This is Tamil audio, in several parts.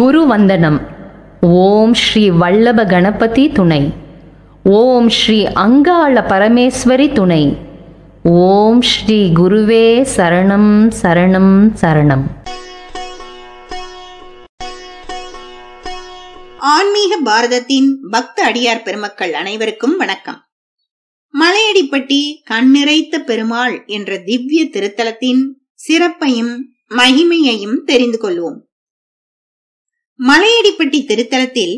குரு வந்தனம் ஓம் ஸ்ரீ வல்லப கணபதி துணை ஓம் ஸ்ரீ அங்காள பரமேஸ்வரி துணை ஓம் ஸ்ரீ குருவே சரணம் சரணம் சரணம் ஆன்மீக பாரதத்தின் பக்த அடியார் பெருமக்கள் அனைவருக்கும் வணக்கம் மலையடிப்பட்டி கண்ணிறைத்த பெருமாள் என்ற திவ்ய திருத்தலத்தின் சிறப்பையும் மகிமையையும் தெரிந்து கொள்வோம் மலையடிப்பட்டி திருத்தலத்தில்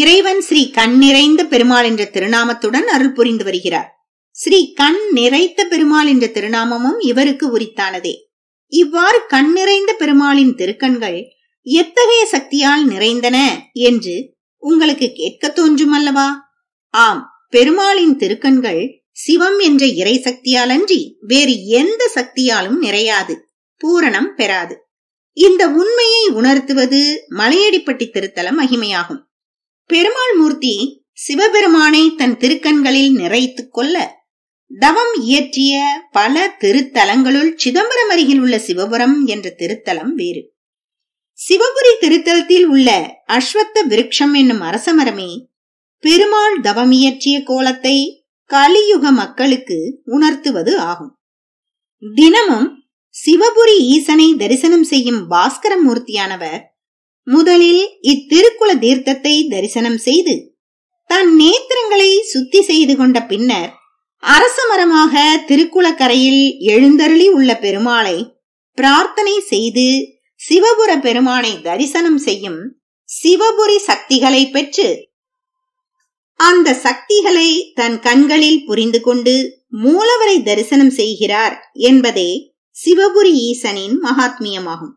இறைவன் ஸ்ரீ கண் நிறைந்த பெருமாள் என்ற திருநாமத்துடன் அருள் புரிந்து வருகிறார் ஸ்ரீ கண் நிறைத்த பெருமாள் என்ற திருநாமமும் இவருக்கு உரித்தானதே இவ்வாறு கண் நிறைந்த பெருமாளின் திருக்கண்கள் எத்தகைய சக்தியால் நிறைந்தன என்று உங்களுக்கு கேட்க தோன்றும் அல்லவா ஆம் பெருமாளின் திருக்கண்கள் சிவம் என்ற இறை சக்தியாலன்றி வேறு எந்த சக்தியாலும் நிறையாது பூரணம் பெறாது இந்த உண்மையை உணர்த்துவது மலையடிப்பட்டி திருத்தல மகிமையாகும் பெருமாள் மூர்த்தி சிவபெருமானை தன் திருக்கண்களில் நிறைத்து கொள்ள தவம் இயற்றிய பல திருத்தலங்களுள் சிதம்பரம் அருகில் உள்ள சிவபுரம் என்ற திருத்தலம் வேறு சிவபுரி திருத்தலத்தில் உள்ள அஸ்வத்த விருட்சம் என்னும் அரசமரமே பெருமாள் தவமியற்றிய கோலத்தை கலியுக மக்களுக்கு உணர்த்துவது ஆகும் தினமும் சிவபுரி ஈசனை தரிசனம் செய்யும் பாஸ்கர மூர்த்தியானவர் முதலில் இத்திருக்குள தீர்த்தத்தை தரிசனம் செய்து தன் நேத்திரங்களை சுத்தி செய்து கொண்ட பின்னர் அரச மரமாக திருக்குளக்கரையில் எழுந்தருளி உள்ள பெருமாளை பிரார்த்தனை செய்து சிவபுர பெருமானை தரிசனம் செய்யும் சிவபுரி சக்திகளை பெற்று அந்த சக்திகளை தன் கண்களில் புரிந்து கொண்டு மூலவரை தரிசனம் செய்கிறார் என்பதே சிவபுரி ஈசனின் மகாத்மியமாகும்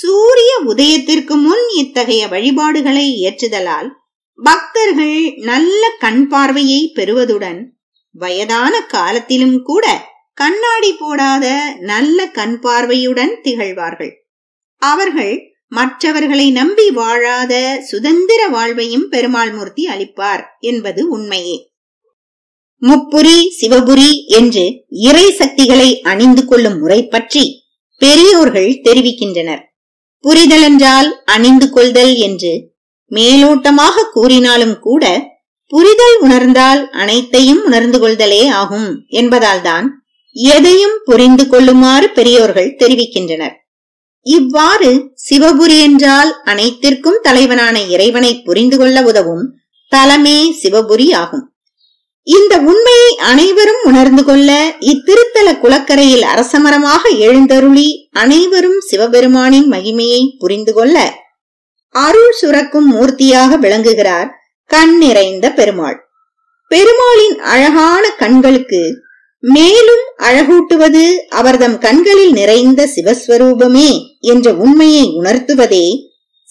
சூரிய உதயத்திற்கு முன் இத்தகைய வழிபாடுகளை ஏற்றுதலால் பக்தர்கள் நல்ல கண் பார்வையை பெறுவதுடன் வயதான காலத்திலும் கூட கண்ணாடி போடாத நல்ல கண் பார்வையுடன் திகழ்வார்கள் அவர்கள் மற்றவர்களை நம்பி வாழாத சுதந்திர வாழ்வையும் பெருமாள் மூர்த்தி அளிப்பார் என்பது உண்மையே முப்புரி சிவபுரி என்று இறை சக்திகளை அணிந்து கொள்ளும் முறை பற்றி பெரியோர்கள் தெரிவிக்கின்றனர் புரிதலென்றால் அணிந்து கொள்தல் என்று மேலோட்டமாக கூறினாலும் கூட புரிதல் உணர்ந்தால் அனைத்தையும் உணர்ந்து கொள்தலே ஆகும் என்பதால்தான் எதையும் புரிந்து கொள்ளுமாறு பெரியோர்கள் தெரிவிக்கின்றனர் இவ்வாறு சிவபுரி என்றால் அனைத்திற்கும் தலைவனான இறைவனை புரிந்து கொள்ள உதவும் தலமே சிவபுரி ஆகும் இந்த உண்மையை அனைவரும் உணர்ந்து கொள்ள இத்திருத்தல குளக்கரையில் அரசமரமாக எழுந்தருளி அனைவரும் சிவபெருமானின் மகிமையை புரிந்து கொள்ள அருள் சுரக்கும் மூர்த்தியாக விளங்குகிறார் கண் நிறைந்த பெருமாள் பெருமாளின் அழகான கண்களுக்கு மேலும் அழகூட்டுவது அவர்தம் கண்களில் நிறைந்த சிவஸ்வரூபமே என்ற உண்மையை உணர்த்துவதே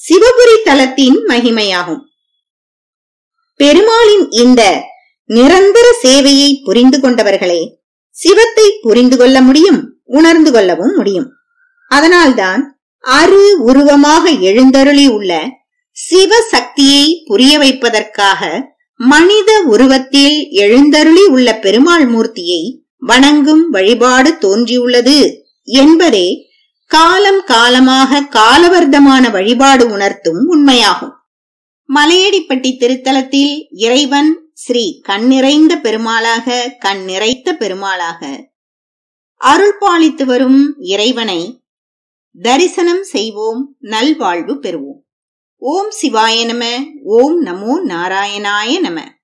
சிவபுரி தலத்தின் மகிமையாகும் பெருமாளின் இந்த நிரந்தர சேவையை புரிந்து கொண்டவர்களே சிவத்தை புரிந்து கொள்ள முடியும் உணர்ந்து கொள்ளவும் முடியும் அதனால்தான் அரு உருவமாக எழுந்தருளி உள்ள சிவ சக்தியை புரிய வைப்பதற்காக மனித உருவத்தில் எழுந்தருளி உள்ள பெருமாள் மூர்த்தியை வணங்கும் வழிபாடு தோன்றியுள்ளது என்பதே காலம் காலமாக காலவர்தமான வழிபாடு உணர்த்தும் உண்மையாகும் மலையடிப்பட்டி திருத்தலத்தில் இறைவன் ஸ்ரீ கண்ணிறைந்த பெருமாளாக கண் நிறைத்த பெருமாளாக அருள் பாலித்து வரும் இறைவனை தரிசனம் செய்வோம் நல்வாழ்வு பெறுவோம் ஓம் சிவாய நம ஓம் நமோ நாராயணாய நம